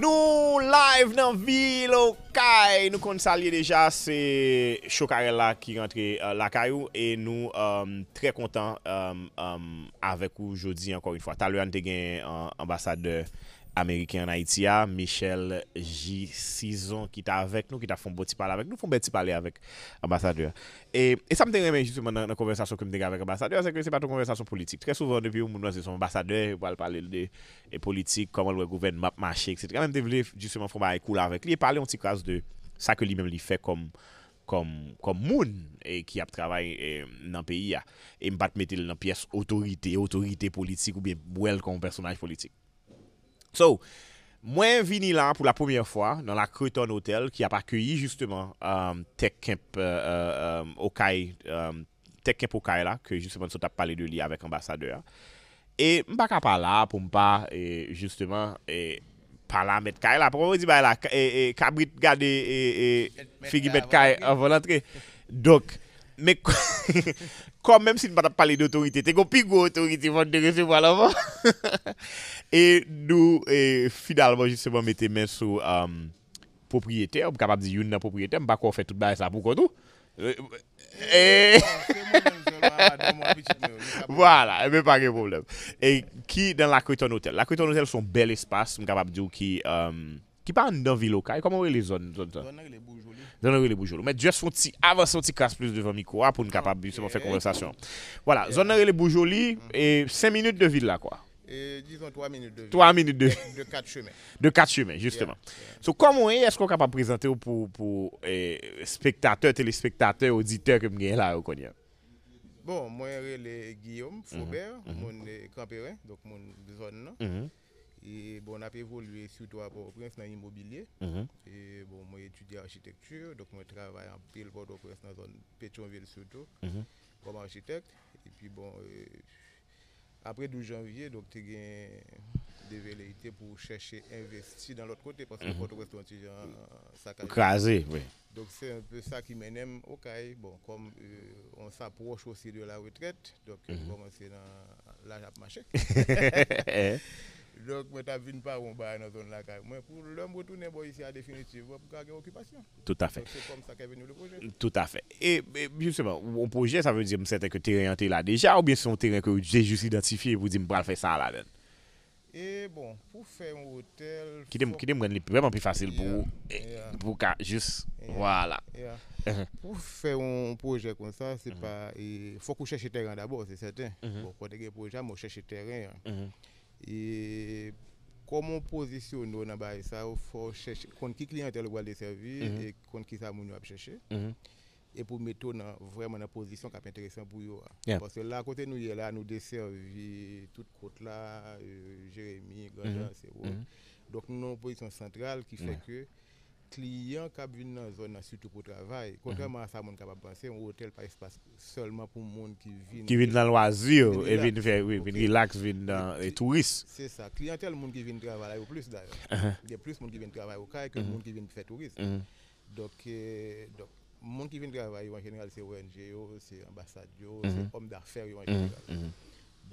Nou live nan vi lo kay, nou kon salye deja se chokare la ki rentre euh, la kay ou e nou euh, tre kontan euh, avek ou jodi ankor yon fwa. Talwe an te gen ambasade de... Amerikè an Haitia, Michel G. Cison ki ta avek nou, ki ta fon bo ti pale avek. Nou fon be ti pale avek ambasadeur. E sa m te remè jistouman nan konversasyon kwenm dek avek ambasadeur, seke se paton konversasyon politik. Tre souvan de vi ou moun wazè son ambasadeur, wal pale de politik, kom wèl wèl gouverne map mache, etc. Kanem te vle jistouman fon bwa e koule avek. Li e pale yon ti kwaz de sa ke li men li fe kom moun ki ap travay nan peyi ya. E m bat metel nan piyes otorite, otorite politik, ou bien bwel kon personaj politik. So, mwen vini la pou la poumyen fwa nan la Croton Hotel ki ap akyeyi justyman euh, Tek euh, euh, Kemp Okay Tek Kemp Okay la ke justyman sot ap pale de li avek ambasadeur e mba ka pala pou mpa e justyman pala met kay la kabrit gade figi met kay avon antre dok, mek kwa Kom, menm si nan pale de otorite, te go pigou otorite yon dere se mwala mwen. E nou, e, finalman, jisè mwen mette men sou propriyete, ou mkabab di yon nan propriyete, mba kon fè tout bae sa pwokon tou. Vwala, e, e mwen pake problem. E ki nan la Creton Hotel, la Creton Hotel son bel espas mkabab di ou ki, ki pa an dan viloka, e koman wè e le zon? Zon nan wè le bou. Zon re le boujou li. Mè djè son ti avans, son ti kras plus devan mi kwa ah, pou nou kapab fè konversasyon. Voilà, zon re le boujou li, 5 minout de vide la kwa? Dizon 3 minout de vide. 3 minout de vide. De 4 chemè. De 4 chemè, justèman. So, kòm ouè, eskou kapab prezantè ou pou eh, spektatè, telespektatè, auditek, mge la ou konye? Bon, mwen re le Guillaume Foubert, mwen krapère, mwen zon nan. Et bon, on a évolué surtout à Port-au-Prince dans l'immobilier. Mhm. Et bon, moi, étudié architecture, donc moi, travaille en pile au dans la zone Pétionville surtout, mhm. comme architecte. Et puis bon, euh, après 12 janvier, donc tu as des velléités pour chercher investir dans l'autre côté parce que mhm. Port-au-Prince, on Crasé, Donc c'est un peu ça qui m'énerve au okay, Bon, comme euh, on s'approche aussi de la retraite, donc mm -hmm. on commence dans ma chèque La, mwen ta vin pa wou ba e nan zon la kaje. Mwen pou lèm wotounen bo yisi a definitiv, wè pou ka gen okupasyon. Tout a fè. Sò, se kom sa ke veni wou le proje. Tout a fè. E, mwen, jousè mwen, wou wou wou proje, sa vè di mwen sèten ke teren ante la dejan, ou bè son teren ke wou jejous identifiye, wou di mwen bran fè sa la den? E, bon, pou fè wou hotel... Ki de mwen gène li vèman pi fasyl pou wou ka jous. Wala. Pou fè wou wou proje konsan, se pa, fò kou chèche teren dabo, se sè Et comment positionner, on a bah ça faut chercher, contre qui client le a desservi mhm. et contre qui ça on a cherché. Mhm. Et pour mettre vraiment la position qui est intéressante pour eux. Hein. Parce que là, à côté de nous, il là, nous desservi toute côte-là, euh, Jérémy mhm. c'est vrai Donc, nous avons une position centrale qui fait que clients qui viennent dans la zone, surtout pour travail, contrairement à ça, que capable penser, un hôtel pas espace seulement pour les gens qui viennent. Qui dans le loisir, et viennent faire, oui, relax, viennent dans les touristes. C'est ça. Clientèle, gens qui viennent travailler au plus d'ailleurs. Uh-huh. Il y a plus de monde qui viennent travailler au CAI que uh-huh. de gens qui viennent faire tourisme. Uh-huh. Donc, euh, donc gens qui viennent travailler en général, c'est ONG, c'est ambassadeur c'est homme d'affaires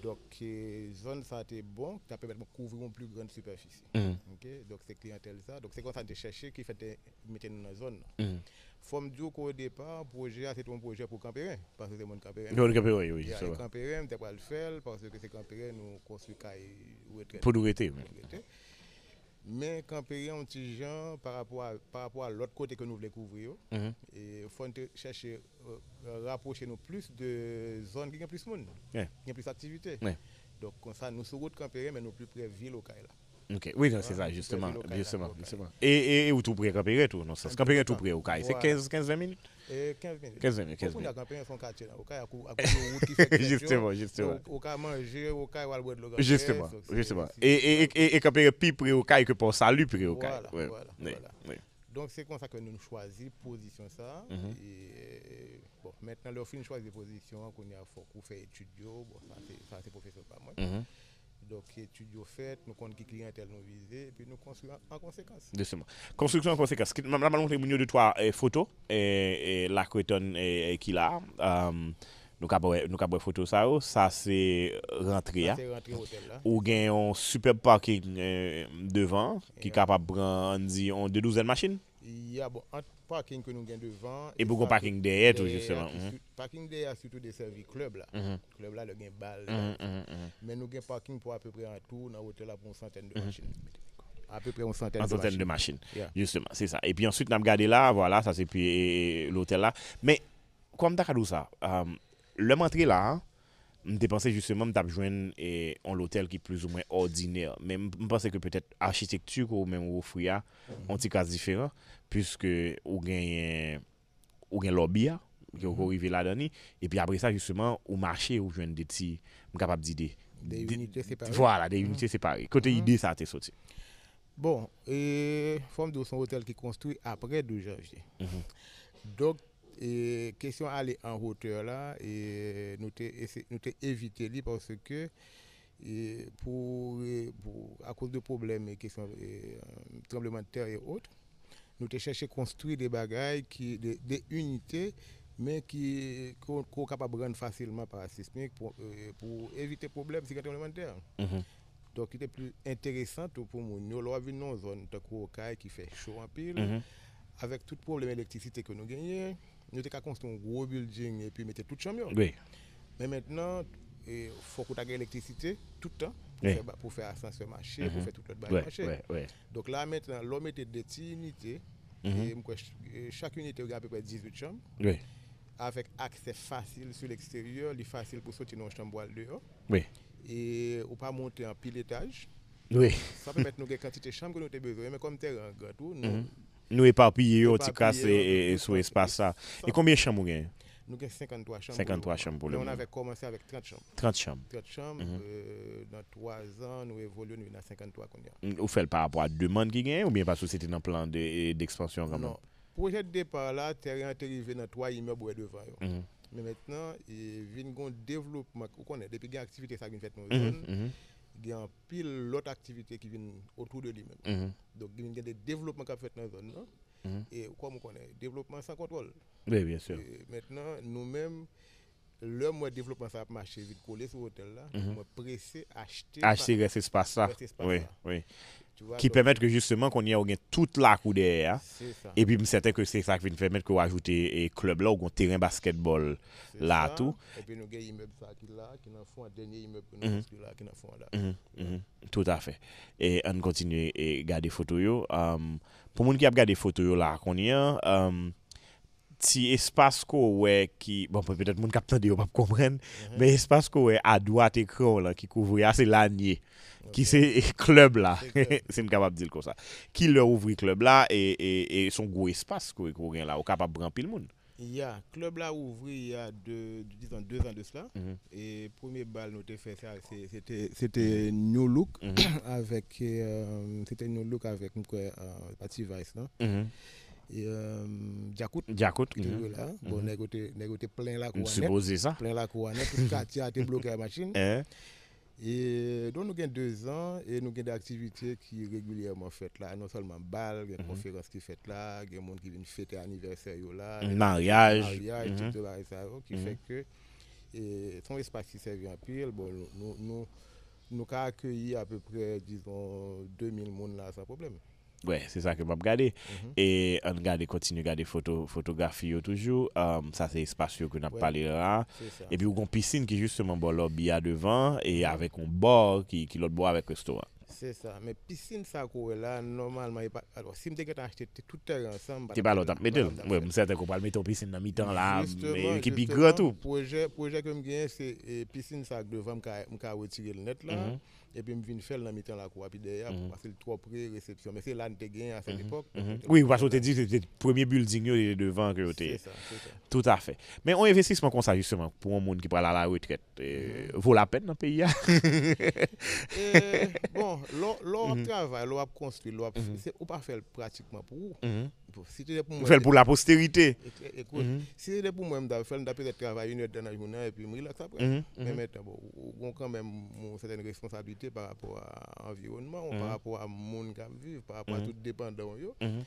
donc, euh, ça zone été bon, ça permet de couvrir une plus grande superficie. Mm. Donc, c'est clientèle ça. Donc, c'est comme ça de chercher qui fait euh, mettre dans la zone. Mm. Faut me dire qu'au départ, projet, c'est un projet pour camperain parce que c'est mon camperain Mon Campérin, oui, ça va. tu pas le faire, parce que c'est camperain nous construisons pour nous Pour nous mais est yon ti jan par rapport a l'ot kote ke nou vle kouvri yo. Mm -hmm. E fonte chache uh, rapprocher nou plus de qui gen plus monde, qui yeah. plus aktivite. Donc, nous ça nou sou route mais nous men plus près vil locale. la. Ok, oui, c'est ça, justement. justement, Et, et, et où tout près, camperer tout, non, tout près, au okay. C'est 15-20 minutes 15 eh, minutes. 15 minutes, Justement, justement. Justement, justement. Et pour salut Voilà, voilà. Donc c'est comme ça que nous choisissons position ça. Mm-hmm. Et bon, maintenant, le film choisit position, qu'on y a fait étudiant, bon, ça c'est professeur pas moi. Mm-hmm. Donk ki etudyo fet, nou kont ki kliyantel nou vize, nou konstru an konsekans. Desi moun. Konstruksyon an konsekans. Maman moun moun moun yo de twa foto, eh, eh, eh, la kreton ki la, nou kap wè foto sa yo, sa se rentre ya. Sa se rentre hotel la. Ou gen yon superb parking euh, devan, ki kap ap brandi yon dedouzen masjin. il y a bon, un parking que nous avons devant. Et, pour beaucoup de parking derrière, tout justement. Mhm. parking derrière, surtout des services clubs Le mhm. club là, le y balle. Mhm, Mais nous avons un parking pour à peu près un tour dans l'hôtel pour une centaine de machines. À peu près une centaine, de machines. De machines. Justement, c'est ça. Et puis ensuite, nous avons gardé là, voilà, ça c'est puis l'hôtel là. Mais, comme tu as dit ça, le montrer là, hein, je pensais justement que en e, l'hôtel qui est plus ou moins ordinaire. Mais je pensais que peut-être architecture ou même au fouilla, hein, mhm. un cas différent, puisque ou gagne ou gagne lobby hein, qui est arrivé mhm. là-dedans. Et puis après ça, justement, au marché, ou joindre des petits capable d'idées. Des unités séparées. Voilà, des mhm. unités séparées. Côté idée, ça a été sorti. Bon, et forme de son hôtel qui construit après 2 janvier. Donc, question aller en hauteur là et nous avons évité parce que pour, à cause de problèmes et questions euh, de terre et autres, nous avons cherché à construire des bagailles, qui, des, unités, mais qui sont capables de rendre facilement par la sismique euh, pour, éviter éviter problèmes de tremblement de terre. Mm-hmm. Donc, il était plus intéressant pour nous. Nous avons vu une zone qui fait chaud en pile. Mm-hmm. Avec tout problème d'électricité que nous gagnons, nous avons construit un gros building et puis mettre tout champion. Mais maintenant, il faut qu'on ait l'électricité tout le temps pour, faire, pour marché, pour mhm. faire tout le bail marché. Donc là, maintenant, l'homme était des 10 unités. Mhm. et, chaque unité a à peu près 18 chambres. Avec accès facile sur l'extérieur, il est facile pour sortir dans la chambre dehors. Oui. Et ou pas monter en pile étage. Oui. Ça peut mettre nous une quantité de chambres que nous avons besoin. Mais comme terrain, tout grand tour, nous. Mm -hmm. Nous éparpillons, on casse sur l'espace. Et combien de chambres vous Nou gen 53 chanm pou le moun. On avè komanse avèk 30 chanm. 30 chanm. 30 chanm, nan 3 zan nou evolyon nou gen 53 kon gen. Ou fèl par apwa deman ki gen ou bien pa sou se te nan plan de ekspansyon? Non. Projet de par la teri anteri ven nan 3 imèb ou e devan yo. Men mentenan, vin gon devlop mak, ou konen, depi gen aktivite sa gen fèt nan zon, gen pil lot aktivite ki vin otou de li men. Donk gen gen de devlop mak mhm. a fèt nan zon yo. Mm-hmm. Et comme on connaît, développement sans contrôle. Oui, bien sûr. maintenant, nous-mêmes, le mois développement ça a marché vite collé sur l'hôtel là, mm -hmm. pressé acheter acheter cet espace là. Oui, oui qui permettent que justement qu'on y ait toute la cour derrière. Et puis, je certain que c'est ça qui permet qu'on ajoute un club là, ou un terrain basketball là, tout. Et puis, nous avons immeuble qui là, qui nous font un dernier immeuble mhm. là, qui nous font là. Mhm, mhm. Tout à fait. Et on continue à garder photos. Euh, pour les gens qui ont regardé photos là, qu'on y a, euh, Ti espas ko wè ki, bon pe petèt moun kapten deyo pap komren, mè mhm. espas ko wè a douat ekro la ki kouvri a se lanye, ki se klub la, se mkabab dil kon sa. Ki lè ouvri klub la, e, e, e son gwo espas kouwe kouren la, ou kapap brampil moun? Ya, klub la ouvri ya 2 an de slan, e premi bal nou te fè sa, se te nyolouk avèk mkou pati vay slan, Dja kout. Dja kout. Bon, mhm. negote plen la kou anep. Mwen suboze sa. Plen la kou anep, pou skati a te blokè machine. E eh. don nou gen 2 an, e nou gen de aktivite ki regulyèman fèt la. Non solman bal, gen profèranse ki fèt la, gen moun ki vin fèt aniversèyo la. Mèn nariyaj. Mèn nariyaj, titou la, et sa. Ki fèk ke, son espasi sèvi apil, nou ka akèyi apèpèpè, diyon, 2000 moun la sa probleme. Ouè, se sa ke m ap gade. E an gade, kontinu gade fotografi yo toujou. Sa um, se espasyo ke nan palera. E pi ou kon piscine ki jisteman bon lò biya devan. E avè kon bor ki lò bo avè kresto an. Se sa, me piscine sa kouwe la, normalman, alò, si m dekè ta achete, te toutè ransan. Te balot ap mette. M sè te kou pal mette ou piscine nan mitan la, me ki bi grot ou. Projet ke m gen, se piscine sa devan m ka wetige l net la. et puis je viens faire la mi-temps la cour puis derrière pour passer le trois près réception mais c'est là que gagné à cette mhm. époque oui mhm. parce que tu dit c'était le premier building devant que tu tout à fait mais on investissement comme ça justement pour un monde qui à la retraite euh, mhm. vaut la peine dans le pays hein? euh, bon l'on travail travaille l'on construit l'on fait, c'est ou pas faire pratiquement pour vous mm -hmm. pour, moi, pour la postérité. Écoute, si c'était pour moi, je faire un de travail une heure dans la journée et puis je me relaxe après. Mais on quand même certaines certaine par rapport à l'environnement, par mhm. rapport à monde qui par rapport à mhm. tout dépendant. Mhm.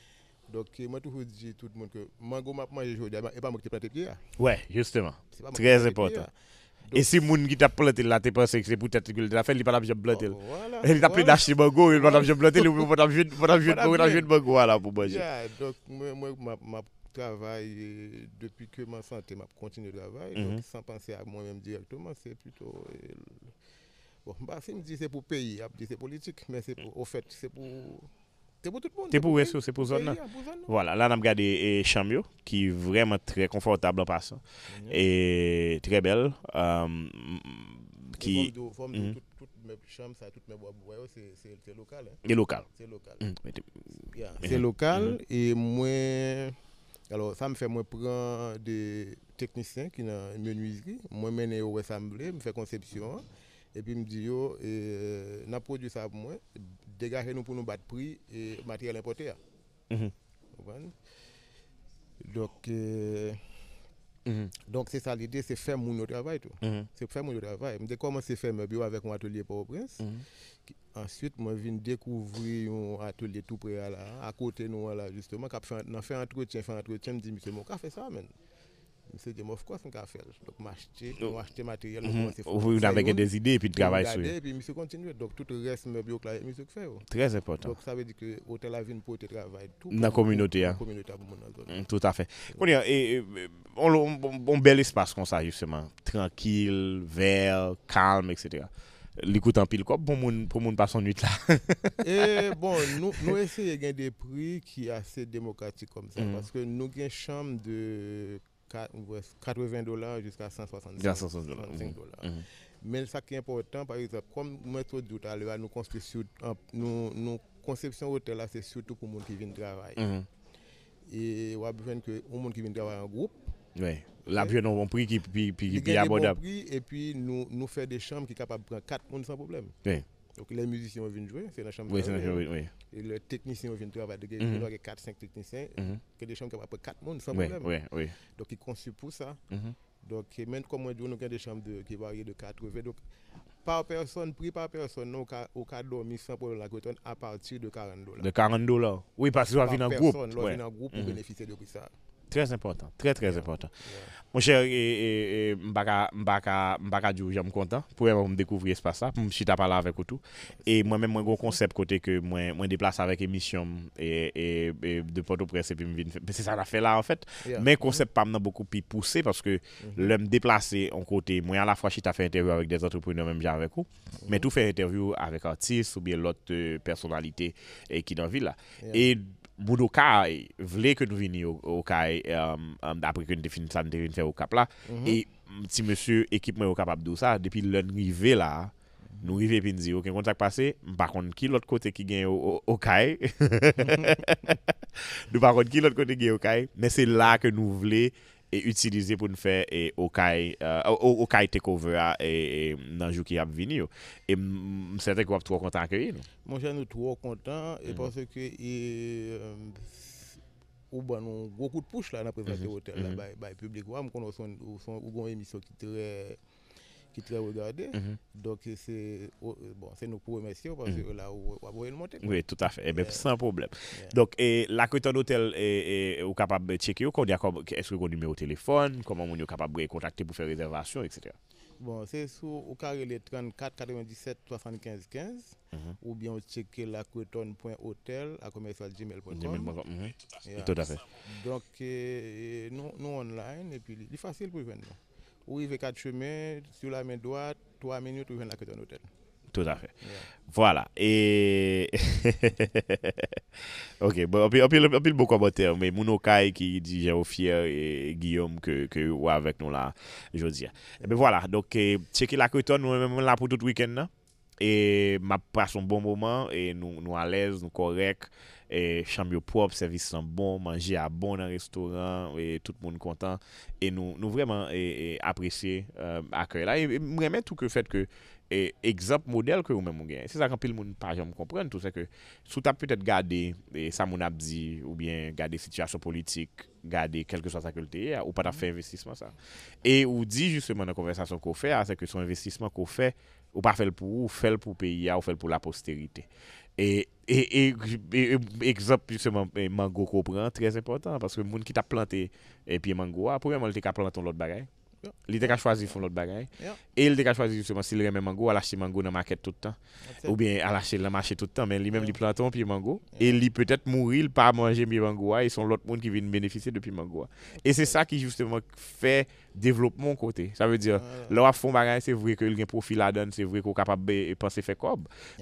Donc, eh, moi, toujours dis tout le monde que mango m'a mangé aujourd'hui, et pas moi qui planté Ouais, justement. Très important. et si monde qui t'a planté là, t'es pensé que c'est peut-être que l'a fait, il pas la planté. Ah, il t'a pris d'acheter mango, il pas la planté, il pas la jouer de mango là pour manger. Donc, moi, moi, travail euh, depuis que ma santé m'a continué de travail, donc sans penser à moi-même directement, c'est plutôt euh, Bon, bah, si me dit c'est pour le pays, c'est politique, mais c'est au fait, c'est pour c'est pour tout le monde. C'est pour c'est pour, pour, Voilà, là, on a regardé Chamio, qui est vraiment très confortable en passant. Et très belle. Um, qui... Forme de, mhm. mes chambres, toutes mes bois, c'est hein. local. C'est local. Mhm. Mhm. C'est local. C'est local et moi, Alors, ça me fait moi prendre des techniciens qui dans menuiserie. Moi, je mène au rassemblement, je fais conception et puis me dit yo et euh, n'a produit ça pour moi dégagez nous pour nous battre prix et matériel importé hein. mhm. donc euh, mhm. donc c'est ça l'idée c'est faire mon travail tout mhm. c'est faire mon travail me commencé faire mes avec mon atelier pour au prince ensuite moi viens découvrir un atelier tout près à là à côté nous là justement qui fait un entretien fait un entretien me dit monsieur mon café ça maintenant Monsieur Dieu, ce course, je faire. Donc, m'acheter, acheté oh. m'acheter matériel. Mhm. Vous avez des idées et puis travailler sur Et puis, monsieur continue. Donc, tout le reste, dit, bioclats, monsieur fait. Oh. Très important. Donc, ça veut dire que l'hôtel a vu une travailler de travail. Tout dans la communauté. Dans hein. mm, Tout à fait. a on, bel espace comme ça, justement. Tranquille, vert, calme, etc. L'écoute en pile, quoi, pour que pour ne pas nuit là. et eh, bon, nous, nous essayons de gagner des prix qui sont assez démocratiques comme ça, mm. parce que nous une chambre de 80 dollars jusqu'à 165 160 dollars. Mhm. Mhm. Mais ce qui est important, par exemple, comme dit tout à l'heure, nous construisons, nous, nous conception hôtel, c'est surtout pour les gens qui viennent travailler. Mhm. Et on a besoin que les gens qui viennent travailler en groupe, oui. la non bon prix qui est abordable. et puis nous, nous faisons des chambres qui sont capables de prendre 4 personnes sans problème. Oui. Donc les musiciens viennent jouer, c'est la chambre. Oui, c'est la chambre, oui. Et les techniciens viennent travailler. Mhm. il y a 4-5 techniciens, mhm. que des chambres qui peuvent 4 personnes, sans problème. Oui, oui. Donc ils conçus pour ça. Mhm. Donc même comme on dit, nous avons des chambres qui varient de 80. Donc par personne, prix par personne, au avons dormi sans pour la cotonne à partir de 40 dollars. De 40 dollars. Oui, parce que nous avons un groupe. Nous avons un groupe pour bénéficier de ça. Mbaka djou, mbaka di ou jame kontant pou evo mdekouvri espasa, msè ta pala avèk ou tou. Mwen mè mwen gò koncep kote kè mwen deplase avèk émisyon e de Port-au-Prince epi mvini FFN. Mwen konsep pa mnen bòkou pi pousse, paskè lè m deplase mkote mwen an la fwa chè ta fè intervjou avèk de entreprenè mèm jan avèk ou, mè tou fè intervjou avèk artist ou bè lòt euh, personalitè ki euh, nan vi la. moun okay vle ke nou vini okay apre ke nou te fin san te fin fe okap la mhm. e ti monsu ekip mwen okap abdou sa depi lön rive la nou rive pinzi oken kontak pase m bakon ki lot kote ki gen okay m bakon ki lot kote gen okay men se la ke nou vle e utilize pou nou fè okay takeover a e, e, nanjou ki ap vini yo. E msète ki wap two kontan akèri nou? Mwen chan nou two kontan, e mm-hmm. panse ki e, euh, ou ban nou gwo kout pouche la nan prezante mm-hmm. hotel la mm-hmm. bay publik. Wap mwen konon ou son ou gwan emisyon ki tre... qui te regardé. Mm-hmm. Donc, c'est oh, euh, bon, nous pour remercier parce que mm-hmm. là, on va le monter. Oui, tout à fait. Et eh bien, sans problème. Donc, la Creton Hotel est, capable de checker, est-ce que vous numéro de téléphone, comment vous êtes capable de contacter pour faire réservation, etc. Bon, c'est sur au carré les 34 97 75 15 ou bien checker la creton.hotel à commercial gmail.com. Mm mm-hmm. Tout à fait. Donc, nous, nous online et puis c'est facile pour venir. Oui, il fait quatre chemins, sur la main droite, trois minutes, ou la à hôtel. Tout à fait. Voilà. Et. ok, bon, on le beaucoup commentaires, mais Mounokai qui dit au Fier et Guillaume que, que ou avec nous là, je veux dire. Et eh bien voilà, donc, eh, c'est la Creton, nous même là pour tout le week-end, e map prasyon bon mouman e nou alez, nou korek e chanm yo prop, servis san bon manje bon euh, a bon nan restoran e tout moun kontan e nou vreman apresye akrela e mweme tout ke fet ke ekzamp model ke ou men moun gen se sa kan pil moun parjan mou kompren tout se ke sou tap petet gade sa moun ap di ou bien gade situasyon politik gade kelke sa sakil teye ou pata mm-hmm. fe investisman sa e ou di just seman nan konversasyon ko fe se ke son investisman ko fe Ou pa fèl pou ou, fèl pou peya, ou fèl pou la postérité. Et e, e, e, exemple, je sais, mango ko pran, très important, parce que moun ki ta planté piye mango, apourè moun li te ka plant ton lot bagay. Il était choisi choisir faire autre bagaille. Et il était choisir justement s'il aimait mango, à lâcher mango dans la maquette tout le temps. Ou bien à lâcher le marché tout le temps. Mais e lui-même, il plante puis mango. Et il peut-être mourir, pas manger le mango. Et sont l'autre monde qui vient bénéficier de mango. Et c'est ça qui justement fait développement côté. Ça veut dire, là, font fond bagaille, c'est vrai qu'il ont a un profil à donner. c'est vrai qu'ils est capable de penser faire quoi.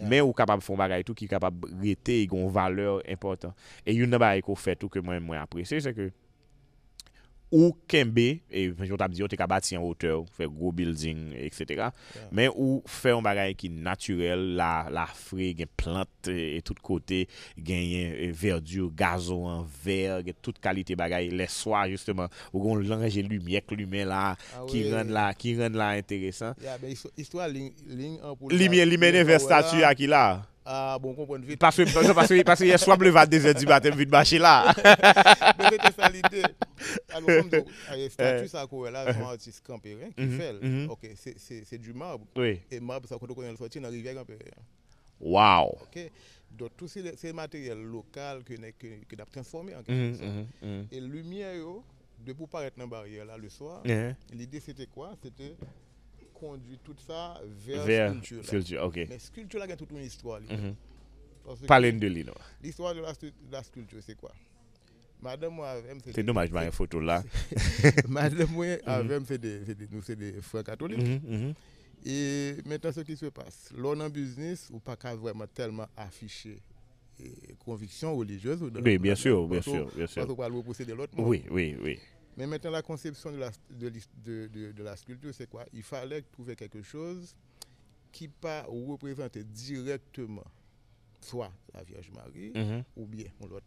Mais ils est capable de faire bagaille tout, qui est capable de rester, une valeur importante. Et il y a un qu'on fait tout que moi, je apprécie, c'est que. Ou kembe, e jontam diyo te ka bati an ote, ou fe gro building, etc. Men ou fe yon bagay ki naturel, la fre, gen plant, e, e tout kote, gen yon e, verdur, gazon, ver, gen tout kalite bagay. Le swa, justeman, ou gon lanreje lumièk, lumièk la, ah ki ren la, ki ren la, enteresan. Ya, ben, istwa ling an pou la... Limie, limie ne ve statu ya ki la? Ah, bon, comprendre vite. Parce que, parce que, parce que hier soir, le 22h du matin, vite marché là. Mais c'était ça l'idée. Alors, comme donc, eh, statut, ça, quoi, là, c'est un mhm. artiste campérin hein, qui mhm, fait. Mhm. Ok, c'est du marbre. Oui. Et marbre, ça, quand on le sorti dans la rivière campérin. Hein. Wow. Ok. Donc, tout ces matériel local que nous avons transformé en quelque sorte. Et lumière, de pour paraître dans la barrière là le soir, eh. l'idée c'était quoi C'était conduit tout ça vers, la sculpture. sculpture okay. Mais sculpture, là, a toute une histoire. Mm -hmm. de lui. L'histoire de, de la, sculpture, c'est quoi Madame, moi, c'est dommage, bah, une photo là. Madame, moi, mhm. avec c'est nous, c'est des frères catholiques. Mhm, mhm. Et maintenant, ce qui se passe, l'on en business, ou pas vraiment tellement affiché conviction religieuse. Ou oui, bien, sûr, bien, sûr, bien sûr, bien sûr. Parce qu'on va le repousser de l'autre. Oui, oui, oui. Mais maintenant, la conception de la, de, la sculpture, c'est quoi Il fallait trouver quelque chose qui pas représenter directement soit la Vierge Marie mhm. ou bien l'autre.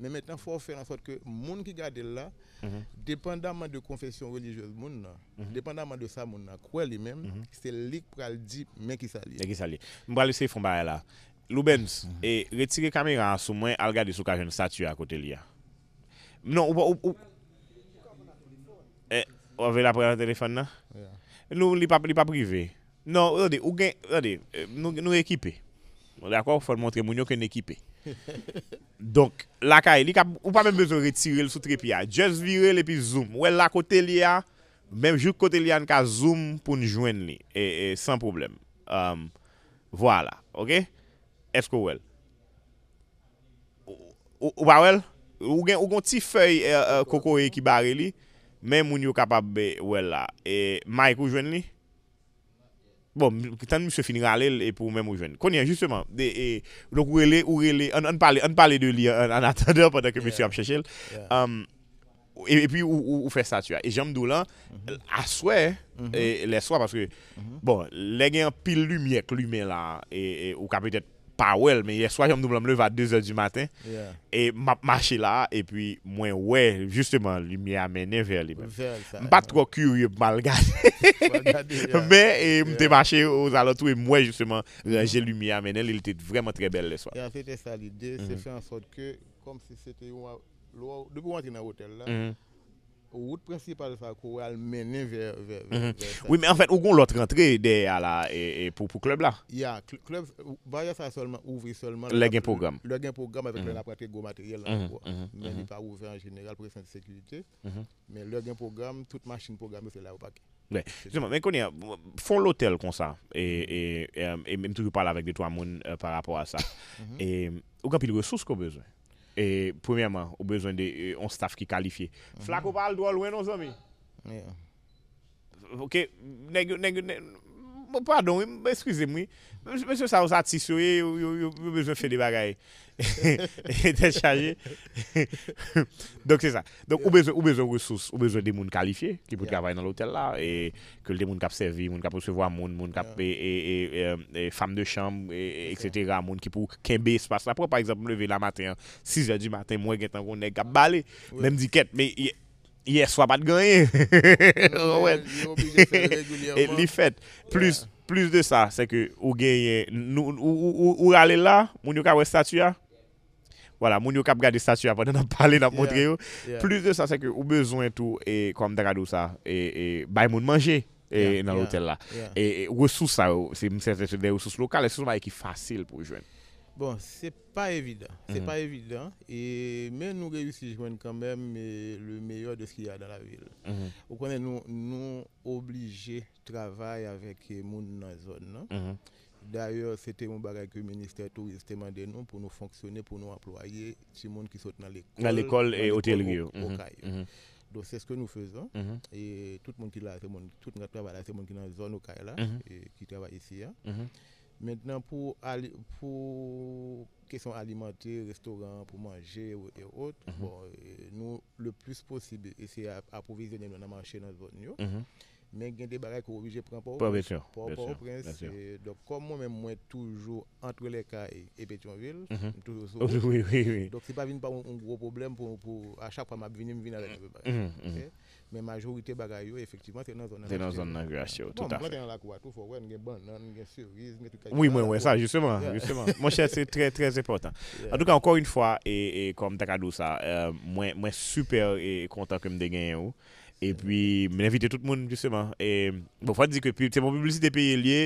Mais maintenant, il faut faire en sorte que le monde qui garde là, mhm. dépendamment de confession religieuse, monde, mhm. dépendamment de ça, monde croit lui-même, c'est lui qui le dit, mais qui s'allie. Mais qui s'allie. Je vais laisser fond là. Loubens, et retirer caméra sous moi, regarder sous une statue à côté de là. Hein. Non, ou, Ou ve la pre la telefon nan? Nou li pa prive. Non, rade, ou gen, rade, nou ekipe. D'akor, fòl montre moun yo ke n'ekipe. Donk, laka e li ka, ou pa men bezon retirel sou trepi a. Just virel epi zoom. Ou el la kote li a, menm jout kote li an ka zoom pou n'jwen li. E, e, san problem. E, e, voilà, ok? Esko ou el? Ou, ou pa ou el? Ou gen, ou gen ti fey e, e, koko e ki bare li? Ou gen, ou gen ti fey koko e ki bare li? men moun yo kapab be wè la e Mike ou jwen li? Bon, tan msè finir e e, an lè pou men mou jwen. Konyen, jistèman. Lòk wè lè, wè lè, an palè de lè an atan dè potèkè msè ap chèchèl. E pi ou fè sa, tu ya. E jèm dou lan, aswè lè swa, paske, bon, lè gen pil lumièk lumiè la e ou kapè tèt pa wel, men ye swa jom nou blan mle va 2 oz di maten, e map mache la, e pi mwen we, justeman, lumi amene ver li men. Ver sa. Mba tro kyou yon malgane. Men, e mte mache, ou zalotwe mwen justeman, jel lumi amene, li li te vreman tre bel le swa. Ya, se te sa lide, se fe an sot ke, kom se se te, ou a lo, debou an ti nan hotel la, m, Wout prinsipal sa kou al menen ver sa. Oui, men en fèt, ou gon lot rentre de pou klub la? Ya, klub, bayan sa ouvri solman. Le gen program. Le gen program, apre la prate go materyel. Meni pa ouvri an jeneral pre senti sekilite. Men le gen program, tout machin program, se la ou baki. Men konye, fon lotel kon sa, e men tou ki pala vek de to a moun par apor a sa, ou gampi de resous ko bezwen? Et premièrement, e, on a besoin d'un staff qui est qualifié. Flaco mhm. parle droit loin, nos amis. Ok, Mwen se sa ou sa ti souye ou yo bezo fè de bagay. E te chaje. Donk se sa. Donk ou bezo resous. Ou bezo de moun kalifiye ki pou te kavay nan lotel la. E ke l de moun kap servi, moun kap osevo a moun, moun kap e fam de chamb, etc. A moun ki pou kembe espas la. Pwa par exemple, mwen leve la maten, 6 a 10 maten, mwen gen tan ronde, gen kap bale. Mwen di ket, men... Ye, swa pa te ganyen. Non, wè. Li fèt. Plus de sa, se ke ou ganyen, ou ale la, moun yo ka wè statu ya. Wala, moun yo ka ap gade statu ya apwa nan ap pale nan ap montre yo. Plus de sa, se ke ou bezwen tou, e kom drado sa, e bay moun manje nan hotel la. E wè sous sa, se mwen sète de wè sous lokal, e sous wè ki fasil pou jwen. Bon, c'est pas évident. C'est mhm. pas évident. Et, mais nous réussissons quand même le meilleur de ce qu'il y a dans la ville. Mhm. nous, nous obligés de travailler avec les gens dans la zone. Mhm. D'ailleurs, c'était mon bagage que le ministère touriste demandé nous pour nous fonctionner, pour nous employer, les gens qui sont dans l'école. Dans l'école et Donc c'est ce que nous faisons. Et tout le monde qui là, tout le monde qui là, c'est le monde qui est dans la zone au Kaila, qui travaille ici. Hein. Maintenant, pour, pour question alimentaire, restaurant, pour manger et autres, mhm. bon, nous, le plus possible, essayer d'approvisionner dans le marché dans notre mhm. Mais il y a des qui sont obligé de prendre pas au prince. donc, comme moi-même, moi, toujours entre les cas et, Pétionville, mhm. toujours oui, oui, oui, Donc, ce n'est pas un, gros problème pour, à chaque fois que je viens avec le Men majorite bagay yo, efektivman, te nan zon nan grach yo. Bon, mwen mwen lak wakou fwo, mwen gen bon, mwen gen siriz, mwen touta yon. Oui, mwen, mwen, sa, jisouman, jisouman. Mwen chè, c'est très, très important. En tout cas, encore une fois, et comme ta kado sa, mwen super content que mde gen yon. E pi, men evite tout moun, just seman, e, mwen bon, fwa di ki, se moun publicite peye liye,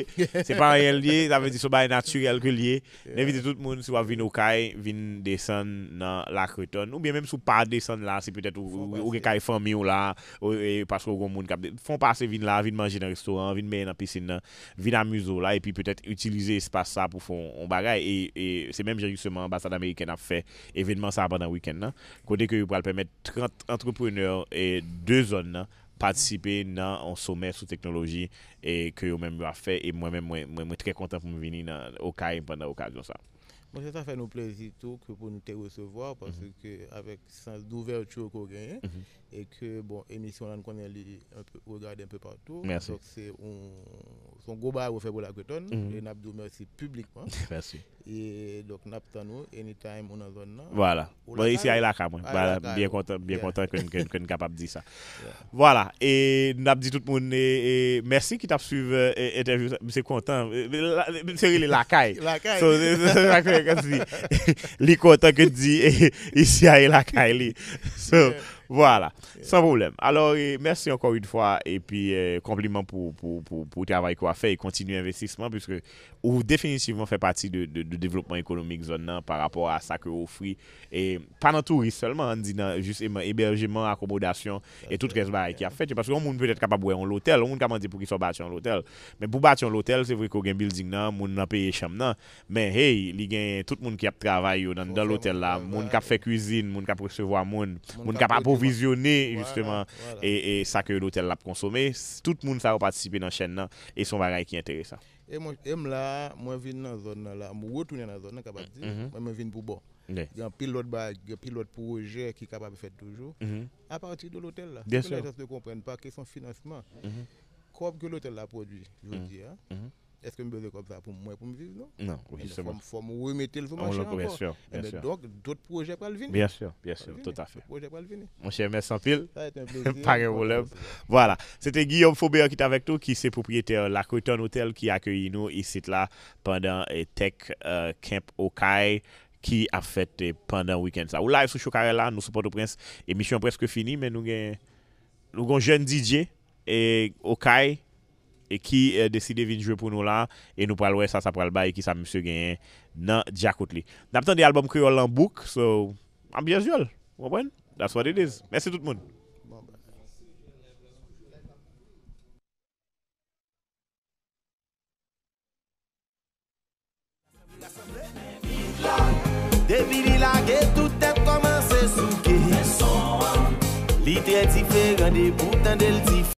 se pa reyen liye, sa ve di sou baye naturel ke liye, nenvite tout moun si wap vin ou kay, vin desan nan la kreton, ou bien menm sou pa desan la, se petet ou ou ke kay fanyou la, ou e pasro ou kon moun kapde, fon pase vin la, vin manje nan restoran, vin mey nan pisin nan, vin amuzo la, e pi petet utilize espasa pou fon bagay, e se menm jari just seman, Bastard Ameriken ap fe evenman sa apan nan wikend nan, kote ke yon pral premet 30 antropreneur, e 2 an nan, patisipe nan an somer sou teknoloji, e kyo yo men mwa fe, e mwen mwen mwen mwen mwen tre kontan pou mwen vini nan Okai, pandan Okai, jonsa. Mwen bon, se ta fè nou plezito pou nou te resevo, parce ke avèk sens d'ouverture kò genye, mm-hmm. E ke, bon, emisyon an konyen li regarden pe pwantou. Son goba wou fe wou lakwetan. Li nap di wou mersi publikman. Mersi. E, dok nap tan wou, any time wou nan zon nan. Voilà. Bien kontan konen kapap di sa. Voilà. E, nap di tout moun. Mersi ki tap suive interview. Mse kontan. Mse wou li lakay. Li kontan konen di isi aye lakay li. So, Voilà, sans problème. Alors, eh, merci encore une fois et puis eh, compliment pour le travail que vous avez fait et continuez l'investissement puisque vous définitivement faites partie du développement économique zone-là par rapport à ça que vous offrez et pas dans tout risque seulement en disant juste hébergement, accommodation et tout ce que ce baril qui a fait. Parce que l'on peut être capable de boire en l'hôtel, l'on peut être capable de boire en l'hôtel. Mais pour boire en l'hôtel, c'est vrai qu'il y a un building-là, l'on a payé chambre-là, mais hey, tout le monde qui a travaillé dans l'hôtel-là, l'on a fait cuisine, l'on a percevoit l'on, l'on a approuvé. visionner justement Et, et, ça que l'hôtel l'a consommé tout le monde ça participer dans la chaîne et son bagage qui est intéressant et moi aime là moi viens dans zone là moi retourner dans zone capable mm-hmm. moi viens pour bon il y a un pilote bag un pilote projet qui est capable de faire toujours mm-hmm. à partir de l'hôtel là les gens ne comprennent pas que son financement mm-hmm. comme que l'hôtel l'a produit je veux dire hein. Eske mbe dekop za pou mwen pou mwiv nou? Nan, pou jist seman. Fom ou mwim etil pou mwachan ankon? Ankon, ankon, ankon, ankon. Eme, dok, dot proje pral vini? Bien sûr, bien sûr, tout afe. Proje pral vini? Mwen chè mè san pil? Sa eten plos. Parè mwolem. Voilà, sete Guillaume Foubéan ki t'avek tou, ki se popriyete l'Akoton Hotel ki akyeyi nou isit la pandan eh, Tek Kemp euh, Okai ki a fete eh, pandan wikend sa. Ou live sou chokare la, nou soupon do prens, emisyon preske fini, men nou gen, nou gen e ki eh, deside vin jwe pou nou la, e nou pral wè sa sa pral ba, e ki sa msè genyen nan diakout li. Naptan de albom kriol lan bouk, so ambiyazjol, wapwen? That's what it is. Mèsi tout moun.